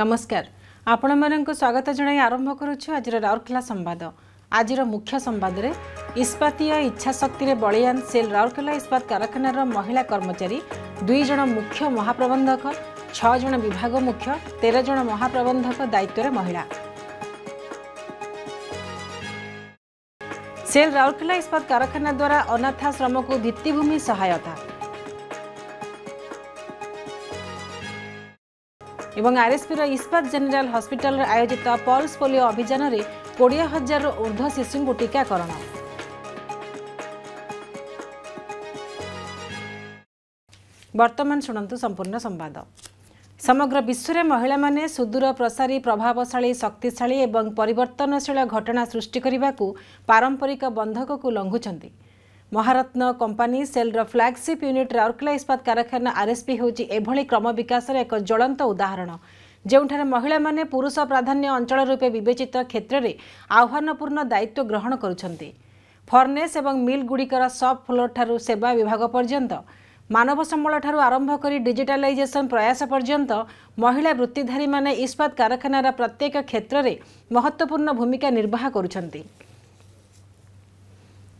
ନମସ୍କାର ଆପଣମାନଙ୍କୁ ସ୍ୱାଗତ ଜଣାଇ ଆରମ୍ଭ କରୁଛୁ ଆଜିର ରାଉରକେଲା ସମ୍ବାଦ ଆଜିର ମୁଖ୍ୟ ସମ୍ବାଦରେ ଇସ୍ପାତୀୟ ଇଚ୍ଛା ଶକ୍ତିରେ ବଳିଆନ ସେଲ୍ ରାଉରକେଲା ଇସ୍ପାତ କାରଖାନାର ମହିଳା କର୍ମଚାରୀ ଦୁଇ ଜଣ ମୁଖ୍ୟ ମହାପ୍ରବନ୍ଧକ ଛଅ ଜଣ ବିଭାଗ ମୁଖ୍ୟ ତେର ଜଣ ମହାପ୍ରବନ୍ଧକ ଦାୟିତ୍ୱରେ ମହିଳା ସେଲ୍ ରାଉରକେଲା ଇସ୍ପାତ କାରଖାନା ଦ୍ୱାରା ଅନାଥାଶ୍ରମକୁ ଭିତ୍ତିଭୂମି ସହାୟତା ଏବଂ ଆର୍ଏସ୍ପିର ଇସ୍ପାତ ଜେନେରାଲ ହସ୍ପିଟାଲରେ ଆୟୋଜିତ ପଲ୍ସ ପୋଲିଓ ଅଭିଯାନରେ କୋଡ଼ିଏ ହଜାରରୁ ଉର୍ଦ୍ଧ୍ୱ ଶିଶୁଙ୍କୁ ଟିକାକରଣ ବର୍ତ୍ତମାନ ଶୁଣନ୍ତୁ ସମ୍ପୂର୍ଣ୍ଣ ସମ୍ବାଦ ସମଗ୍ର ବିଶ୍ୱରେ ମହିଳାମାନେ ସୁଦୂର ପ୍ରସାରୀ ପ୍ରଭାବଶାଳୀ ଶକ୍ତିଶାଳୀ ଏବଂ ପରିବର୍ତ୍ତନଶୀଳ ଘଟଣା ସୃଷ୍ଟି କରିବାକୁ ପାରମ୍ପରିକ ବନ୍ଧକକୁ ଲଙ୍ଘୁଛନ୍ତି ମହାରତ୍ନ କମ୍ପାନୀ ସେଲ୍ର ଫ୍ଲାଗ୍ସିପ୍ ୟୁନିଟ୍ ରାଉରକେଲା ଇସ୍ପାତ କାରଖାନା ଆର୍ଏସ୍ପି ହେଉଛି ଏଭଳି କ୍ରମ ବିକାଶର ଏକ ଜ୍ୱଳନ୍ତ ଉଦାହରଣ ଯେଉଁଠାରେ ମହିଳାମାନେ ପୁରୁଷ ପ୍ରାଧାନ୍ୟ ଅଞ୍ଚଳ ରୂପେ ବିବେଚିତ କ୍ଷେତ୍ରରେ ଆହ୍ୱାନପୂର୍ଣ୍ଣ ଦାୟିତ୍ୱ ଗ୍ରହଣ କରୁଛନ୍ତି ଫର୍ନେସ୍ ଏବଂ ମିଲ୍ଗୁଡ଼ିକର ସପ୍ ଫ୍ଲୋର୍ଠାରୁ ସେବା ବିଭାଗ ପର୍ଯ୍ୟନ୍ତ ମାନବ ସମ୍ବଳଠାରୁ ଆରମ୍ଭ କରି ଡିଜିଟାଲାଇଜେସନ୍ ପ୍ରୟାସ ପର୍ଯ୍ୟନ୍ତ ମହିଳା ବୃତ୍ତିଧାରୀମାନେ ଇସ୍ପାତ କାରଖାନାର ପ୍ରତ୍ୟେକ କ୍ଷେତ୍ରରେ ମହତ୍ତ୍ୱପୂର୍ଣ୍ଣ ଭୂମିକା ନିର୍ବାହ କରୁଛନ୍ତି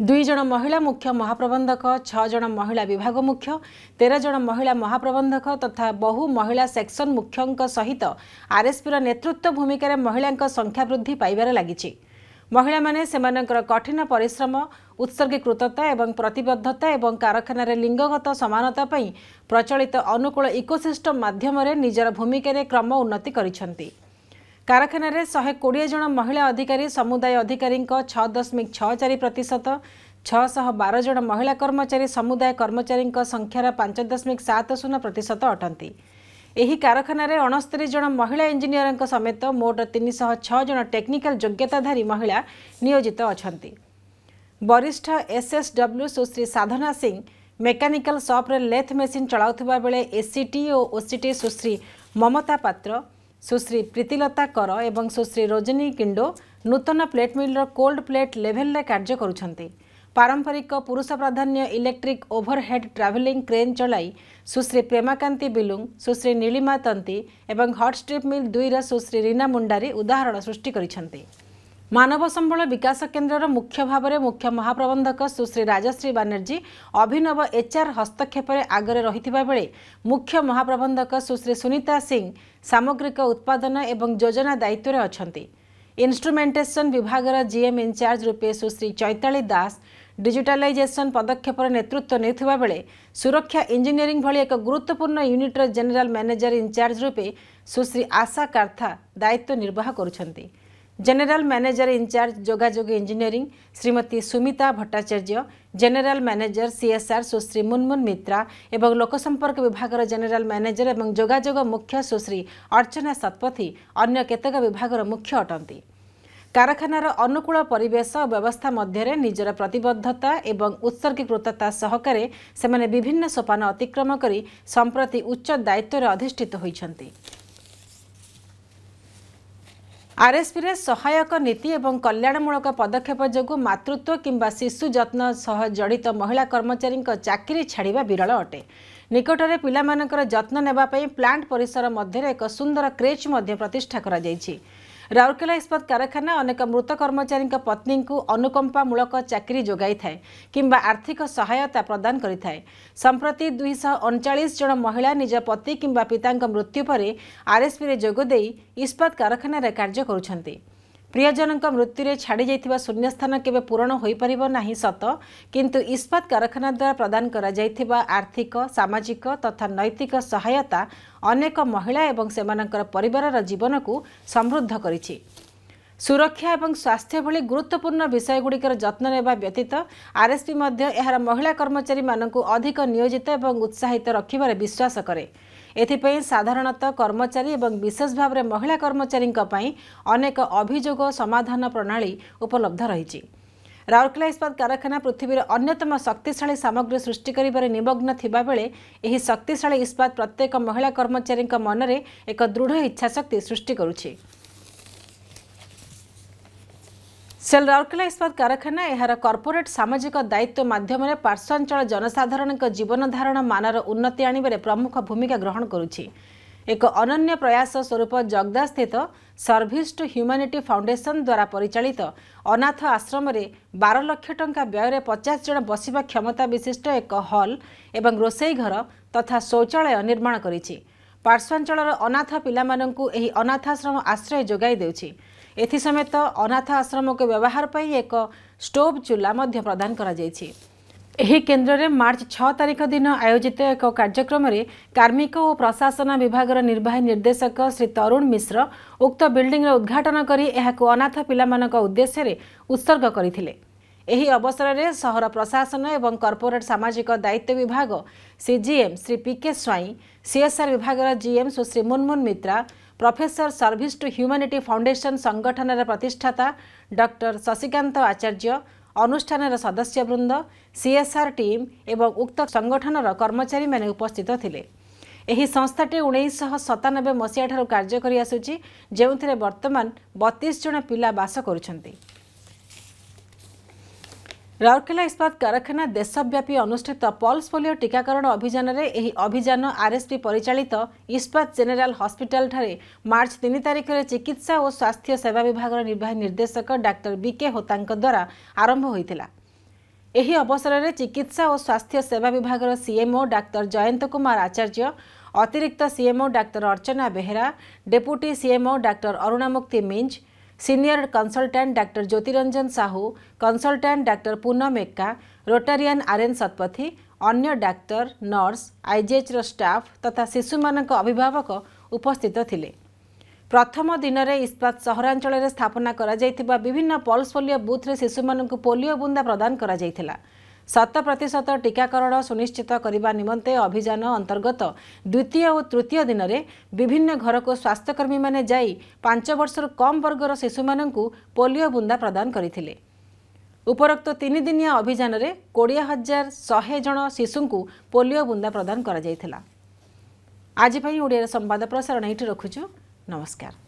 ଦୁଇଜଣ ମହିଳା ମୁଖ୍ୟ ମହାପ୍ରବନ୍ଧକ ଛଅ ଜଣ ମହିଳା ବିଭାଗ ମୁଖ୍ୟ ତେର ଜଣ ମହିଳା ମହାପ୍ରବନ୍ଧକ ତଥା ବହୁ ମହିଳା ସେକ୍ସନ ମୁଖ୍ୟଙ୍କ ସହିତ ଆର୍ଏସ୍ପିର ନେତୃତ୍ୱ ଭୂମିକାରେ ମହିଳାଙ୍କ ସଂଖ୍ୟା ବୃଦ୍ଧି ପାଇବାରେ ଲାଗିଛି ମହିଳାମାନେ ସେମାନଙ୍କର କଠିନ ପରିଶ୍ରମ ଉତ୍ସର୍ଗୀକୃତତା ଏବଂ ପ୍ରତିବଦ୍ଧତା ଏବଂ କାରଖାନାରେ ଲିଙ୍ଗଗତ ସମାନତା ପାଇଁ ପ୍ରଚଳିତ ଅନୁକୂଳ ଇକୋସିଷ୍ଟମ ମାଧ୍ୟମରେ ନିଜର ଭୂମିକାରେ କ୍ରମ ଉନ୍ନତି କରିଛନ୍ତି କାରଖାନାରେ ଶହେ କୋଡ଼ିଏ ଜଣ ମହିଳା ଅଧିକାରୀ ସମୁଦାୟ ଅଧିକାରୀଙ୍କ ଛଅ ଦଶମିକ ଛଅ ଚାରି ପ୍ରତିଶତ ଛଅଶହ ବାର ଜଣ ମହିଳା କର୍ମଚାରୀ ସମୁଦାୟ କର୍ମଚାରୀଙ୍କ ସଂଖ୍ୟାର ପାଞ୍ଚ ଦଶମିକ ସାତ ଶୂନ ପ୍ରତିଶତ ଅଟନ୍ତି ଏହି କାରଖାନାରେ ଅଣସ୍ତରୀ ଜଣ ମହିଳା ଇଞ୍ଜିନିୟରଙ୍କ ସମେତ ମୋଟ ତିନିଶହ ଛଅ ଜଣ ଟେକ୍ନିକାଲ ଯୋଗ୍ୟତାଧାରୀ ମହିଳା ନିୟୋଜିତ ଅଛନ୍ତି ବରିଷ୍ଠ ଏସ୍ଏସ୍ଡବ୍ଲ୍ୟୁ ସୁଶ୍ରୀ ସାଧନା ସିଂ ମେକାନିକାଲ ସପ୍ରେ ଲେଥ୍ ମେସିନ୍ ଚଳାଉଥିବା ବେଳେ ଏସ୍ସିଟି ଓ ଓସିଟି ସୁଶ୍ରୀ ମମତା ପାତ୍ର ସୁଶ୍ରୀ ପ୍ରୀତିଲତା କର ଏବଂ ସୁଶ୍ରୀ ରୋଜିନୀ କିଣ୍ଡୋ ନୂତନ ପ୍ଲେଟ୍ ମିଲ୍ର କୋଲ୍ଡ ପ୍ଲେଟ୍ ଲେଭେଲ୍ରେ କାର୍ଯ୍ୟ କରୁଛନ୍ତି ପାରମ୍ପରିକ ପୁରୁଷ ପ୍ରାଧାନ୍ୟ ଇଲେକ୍ଟ୍ରିକ୍ ଓଭରହେଡ୍ ଟ୍ରାଭେଲିଂ କ୍ରେନ୍ ଚଳାଇ ସୁଶ୍ରୀ ପ୍ରେମାକାନ୍ତି ବିଲୁଙ୍ଗ ସୁଶ୍ରୀ ନୀଳିମା ତନ୍ତୀ ଏବଂ ହଟ୍ ଷ୍ଟ୍ରିପ୍ ମିଲ୍ ଦୁଇର ସୁଶ୍ରୀ ରୀନା ମୁଣ୍ଡାରୀ ଉଦାହରଣ ସୃଷ୍ଟି କରିଛନ୍ତି ମାନବ ସମ୍ବଳ ବିକାଶ କେନ୍ଦ୍ରର ମୁଖ୍ୟ ଭାବରେ ମୁଖ୍ୟ ମହାପ୍ରବନ୍ଧକ ସୁଶ୍ରୀ ରାଜଶ୍ରୀ ବାନାର୍ଜୀ ଅଭିନବ ଏଚ୍ଆର୍ ହସ୍ତକ୍ଷେପରେ ଆଗରେ ରହିଥିବା ବେଳେ ମୁଖ୍ୟ ମହାପ୍ରବନ୍ଧକ ସୁଶ୍ରୀ ସୁନିତା ସିଂ ସାମଗ୍ରିକ ଉତ୍ପାଦନ ଏବଂ ଯୋଜନା ଦାୟିତ୍ୱରେ ଅଛନ୍ତି ଇନ୍ଷ୍ଟ୍ରୁମେଣ୍ଟେସନ୍ ବିଭାଗର ଜିଏମ୍ ଇନ୍ଚାର୍ଜ ରୂପେ ସୁଶ୍ରୀ ଚୈତାଳି ଦାସ ଡିଜିଟାଲାଇଜେସନ୍ ପଦକ୍ଷେପର ନେତୃତ୍ୱ ନେଉଥିବା ବେଳେ ସୁରକ୍ଷା ଇଞ୍ଜିନିୟରିଂ ଭଳି ଏକ ଗୁରୁତ୍ୱପୂର୍ଣ୍ଣ ୟୁନିଟ୍ର ଜେନେରାଲ୍ ମ୍ୟାନେଜର ଇନ୍ଚାର୍ଜ ରୂପେ ସୁଶ୍ରୀ ଆଶା କାର୍ଥା ଦାୟିତ୍ୱ ନିର୍ବାହ କରୁଛନ୍ତି জেনারেল ম্যানেজার ইনচার্জ যোগাযোগ engineering Shrimati Sumita Bhattacharya general manager CSR Sushri Munmun Mitra এবং লোকসম্পর্ক বিভাগের জেনারেল ম্যানেজার এবং যোগাযোগ মুখ্য সুশ্রী অর্চনা শତପଥୀ ଅନ୍ୟ କେତେକ ବିଭାଗର ମୁଖ୍ୟ ଅଟନ୍ତି କାରଖାନାର ଅନୁକୂଳ ପରିବେଶ ଓ ବ୍ୟବସ୍ଥା ମଧ୍ୟରେ ନିଜର ପ୍ରତିବଦ୍ଧତା ଏବଂ ଉତ୍ସର୍ଗୀକୃତତା ସହକାରେ ସେମାନେ ବିଭିନ୍ନ ସୋପାନ ଅତିକ୍ରମ କରି ସମ୍ପ୍ରତି ଉଚ୍ଚ ଦାୟିତ୍ୱରେ ଅଧିଷ୍ଠିତ ହୋଇଛନ୍ତି ଆର୍ଏସ୍ପିରେ ସହାୟକ ନୀତି ଏବଂ କଲ୍ୟାଣମୂଳକ ପଦକ୍ଷେପ ଯୋଗୁଁ ମାତୃତ୍ୱ କିମ୍ବା ଶିଶୁ ଯତ୍ନ ସହ ଜଡ଼ିତ ମହିଳା କର୍ମଚାରୀଙ୍କ ଚାକିରି ଛାଡ଼ିବା ବିରଳ ଅଟେ ନିକଟରେ ପିଲାମାନଙ୍କର ଯତ୍ନ ନେବା ପାଇଁ ପ୍ଲାଣ୍ଟ ପରିସର ମଧ୍ୟରେ ଏକ ସୁନ୍ଦର କ୍ରେଚ୍ ମଧ୍ୟ ପ୍ରତିଷ୍ଠା କରାଯାଇଛି ରାଉରକେଲା ଇସ୍ପାତ କାରଖାନା ଅନେକ ମୃତ କର୍ମଚାରୀଙ୍କ ପତ୍ନୀଙ୍କୁ ଅନୁକମ୍ପାମୂଳକ ଚାକିରି ଯୋଗାଇଥାଏ କିମ୍ବା ଆର୍ଥିକ ସହାୟତା ପ୍ରଦାନ କରିଥାଏ ସମ୍ପ୍ରତି ଦୁଇଶହ ଅଣଚାଳିଶ ଜଣ ମହିଳା ନିଜ ପତି କିମ୍ବା ପିତାଙ୍କ ମୃତ୍ୟୁ ପରେ ଆର୍ଏସ୍ପିରେ ଯୋଗ ଦେଇ ଇସ୍ପାତ କାରଖାନାରେ କାର୍ଯ୍ୟ କରୁଛନ୍ତି ପ୍ରିୟଜନଙ୍କ ମୃତ୍ୟୁରେ ଛାଡ଼ିଯାଇଥିବା ଶୂନ୍ୟସ୍ଥାନ କେବେ ପୂରଣ ହୋଇପାରିବ ନାହିଁ ସତ କିନ୍ତୁ ଇସ୍ପାତ କାରଖାନା ଦ୍ୱାରା ପ୍ରଦାନ କରାଯାଇଥିବା ଆର୍ଥିକ ସାମାଜିକ ତଥା ନୈତିକ ସହାୟତା ଅନେକ ମହିଳା ଏବଂ ସେମାନଙ୍କର ପରିବାରର ଜୀବନକୁ ସମୃଦ୍ଧ କରିଛି ସୁରକ୍ଷା ଏବଂ ସ୍ୱାସ୍ଥ୍ୟ ଭଳି ଗୁରୁତ୍ୱପୂର୍ଣ୍ଣ ବିଷୟଗୁଡ଼ିକର ଯତ୍ନ ନେବା ବ୍ୟତୀତ ଆର୍ଏସ୍ପି ମଧ୍ୟ ଏହାର ମହିଳା କର୍ମଚାରୀମାନଙ୍କୁ ଅଧିକ ନିୟୋଜିତ ଏବଂ ଉତ୍ସାହିତ ରଖିବାରେ ବିଶ୍ୱାସ କରେ ଏଥିପାଇଁ ସାଧାରଣତଃ କର୍ମଚାରୀ ଏବଂ ବିଶେଷ ଭାବରେ ମହିଳା କର୍ମଚାରୀଙ୍କ ପାଇଁ ଅନେକ ଅଭିଯୋଗ ସମାଧାନ ପ୍ରଣାଳୀ ଉପଲବ୍ଧ ରହିଛି ରାଉରକେଲା ଇସ୍ପାତ କାରଖାନା ପୃଥିବୀର ଅନ୍ୟତମ ଶକ୍ତିଶାଳୀ ସାମଗ୍ରୀ ସୃଷ୍ଟି କରିବାରେ ନିମଗ୍ନ ଥିବାବେଳେ ଏହି ଶକ୍ତିଶାଳୀ ଇସ୍ପାତ ପ୍ରତ୍ୟେକ ମହିଳା କର୍ମଚାରୀଙ୍କ ମନରେ ଏକ ଦୃଢ଼ ଇଚ୍ଛାଶକ୍ତି ସୃଷ୍ଟି କରୁଛି ସେଲ୍ ରାଉରକେଲା ଇସ୍ପାତ କାରଖାନା ଏହାର କର୍ପୋରେଟ୍ ସାମାଜିକ ଦାୟିତ୍ୱ ମାଧ୍ୟମରେ ପାର୍ଶ୍ୱାଞ୍ଚଳ ଜନସାଧାରଣଙ୍କ ଜୀବନଧାରଣ ମାନର ଉନ୍ନତି ଆଣିବାରେ ପ୍ରମୁଖ ଭୂମିକା ଗ୍ରହଣ କରୁଛି ଏକ ଅନନ୍ୟ ପ୍ରୟାସ ସ୍ୱରୂପ ଜଗଦାସ୍ଥିତ ସର୍ଭିସ୍ ଟୁ ହ୍ୟୁମାନିଟି ଫାଉଣ୍ଡେସନ୍ ଦ୍ୱାରା ପରିଚାଳିତ ଅନାଥ ଆଶ୍ରମରେ ବାର ଲକ୍ଷ ଟଙ୍କା ବ୍ୟୟରେ ପଚାଶ ଜଣ ବସିବା କ୍ଷମତା ବିଶିଷ୍ଟ ଏକ ହଲ୍ ଏବଂ ରୋଷେଇ ଘର ତଥା ଶୌଚାଳୟ ନିର୍ମାଣ କରିଛି ପାର୍ଶ୍ୱାଞ୍ଚଳର ଅନାଥ ପିଲାମାନଙ୍କୁ ଏହି ଅନାଥାଶ୍ରମ ଆଶ୍ରୟ ଯୋଗାଇ ଦେଉଛି ଏଥିସମେତ ଅନାଥ ଆଶ୍ରମକୁ ବ୍ୟବହାର ପାଇଁ ଏକ ଷ୍ଟୋଭ୍ ଚୁଲା ମଧ୍ୟ ପ୍ରଦାନ କରାଯାଇଛି ଏହି କେନ୍ଦ୍ରରେ ମାର୍ଚ୍ଚ ଛଅ ତାରିଖ ଦିନ ଆୟୋଜିତ ଏକ କାର୍ଯ୍ୟକ୍ରମରେ କାର୍ମିକ ଓ ପ୍ରଶାସନ ବିଭାଗର ନିର୍ବାହୀ ନିର୍ଦ୍ଦେଶକ ଶ୍ରୀ ତରୁଣ ମିଶ୍ର ଉକ୍ତ ବିଲ୍ଡିଂର ଉଦ୍ଘାଟନ କରି ଏହାକୁ ଅନାଥ ପିଲାମାନଙ୍କ ଉଦ୍ଦେଶ୍ୟରେ ଉତ୍ସର୍ଗ କରିଥିଲେ ଏହି ଅବସରରେ ସହର ପ୍ରଶାସନ ଏବଂ କର୍ପୋରେଟ୍ ସାମାଜିକ ଦାୟିତ୍ୱ ବିଭାଗ ସିଜିଏମ୍ ଶ୍ରୀ ପିକେ ସ୍ୱାଇଁ ସିଏସ୍ଆର୍ ବିଭାଗର GM Sushri Munmun Mitra professor service to humanity foundation ସଂଗଠନର ପ୍ରତିଷ୍ଠାତା ଡକ୍ଟର ଶଶିକାନ୍ତ ଆଚାର୍ଯ୍ୟ ଅନୁଷ୍ଠାନର ସଦସ୍ୟବୃନ୍ଦ ସିଏସ୍ଆର୍ ଟିମ୍ ଏବଂ ଉକ୍ତ ସଂଗଠନର କର୍ମଚାରୀମାନେ ଉପସ୍ଥିତ ଥିଲେ ଏହି ସଂସ୍ଥାଟି ଉଣେଇଶହ ସତାନବେ ମସିହାଠାରୁ କାର୍ଯ୍ୟ କରିଆସୁଛି ଯେଉଁଥିରେ ବର୍ତ୍ତମାନ ବତିଶ ଜଣ ପିଲା ବାସ କରୁଛନ୍ତି ରାଉରକେଲା ଇସ୍ପାତ କାରଖାନା ଦେଶବ୍ୟାପୀ ଅନୁଷ୍ଠିତ ପଲ୍ସ ପୋଲିଓ ଟିକାକରଣ ଅଭିଯାନରେ ଏହି ଅଭିଯାନ ଆର୍ଏସ୍ପି ପରିଚାଳିତ ଇସ୍ପାତ ଜେନେରାଲ ହସ୍ପିଟାଲଠାରେ ମାର୍ଚ୍ଚ ତିନି ତାରିଖରେ ଚିକିତ୍ସା ଓ ସ୍ୱାସ୍ଥ୍ୟ ସେବା ବିଭାଗର ନିର୍ବାହୀ ନିର୍ଦ୍ଦେଶକ ଡାକ୍ତର ବିକେ ହୋତାଙ୍କ ଦ୍ୱାରା ଆରମ୍ଭ ହୋଇଥିଲା ଏହି ଅବସରରେ ଚିକିତ୍ସା ଓ ସ୍ୱାସ୍ଥ୍ୟ ସେବା ବିଭାଗର ସିଏମ୍ଓ ଡାକ୍ତର ଜୟନ୍ତ କୁମାର ଆଚାର୍ଯ୍ୟ ଅତିରିକ୍ତ ସିଏମ୍ଓ ଡାକ୍ତର ଅର୍ଚ୍ଚନା ବେହେରା ଡେପୁଟି ସିଏମ୍ଓ ଡାକ୍ତର ଅରୁଣାମୁକ୍ତି ମିଞ୍ଜ ସିନିୟର କନସଲଟାଣ୍ଟ ଡାକ୍ତର ଜ୍ୟୋତିରଞ୍ଜନ ସାହୁ କନସଲଟାଣ୍ଟ ଡାକ୍ତର ପୁନମ ଏକ୍କା ରୋଟାରିଆନ୍ ଆରଏନ୍ ଶତପଥୀ ଅନ୍ୟ ଡାକ୍ତର ନର୍ସ ଆଇଜିଏଚ୍ର ଷ୍ଟାଫ୍ ତଥା ଶିଶୁମାନଙ୍କ ଅଭିଭାବକ ଉପସ୍ଥିତ ଥିଲେ ପ୍ରଥମ ଦିନରେ ଇସ୍ପାତ ସହରାଞ୍ଚଳରେ ସ୍ଥାପନା କରାଯାଇଥିବା ବିଭିନ୍ନ ପଲ୍ସ ପୋଲିଓ ବୁଥ୍ରେ ଶିଶୁମାନଙ୍କୁ ପୋଲିଓ ବୁନ୍ଦା ପ୍ରଦାନ କରାଯାଇଥିଲା ଶତ ପ୍ରତିଶତ ଟିକାକରଣ ସୁନିଶ୍ଚିତ କରିବା ନିମନ୍ତେ ଅଭିଯାନ ଅନ୍ତର୍ଗତ ଦ୍ୱିତୀୟ ଓ ତୃତୀୟ ଦିନରେ ବିଭିନ୍ନ ଘରକୁ ସ୍ୱାସ୍ଥ୍ୟକର୍ମୀମାନେ ଯାଇ ପାଞ୍ଚ ବର୍ଷରୁ କମ୍ ବର୍ଗର ଶିଶୁମାନଙ୍କୁ ପୋଲିଓ ବୁନ୍ଦା ପ୍ରଦାନ କରିଥିଲେ ଉପରୋକ୍ତ ତିନିଦିନିଆ ଅଭିଯାନରେ କୋଡ଼ିଏ ହଜାର ଶହେ ଜଣ ଶିଶୁଙ୍କୁ ପୋଲିଓ ବୁନ୍ଦା ପ୍ରଦାନ କରାଯାଇଥିଲା ଆଜି ପାଇଁ ଓଡ଼ିଆର ସମ୍ବାଦ ପ୍ରସାରଣ ଏଇଠି ରଖୁଛୁ ନମସ୍କାର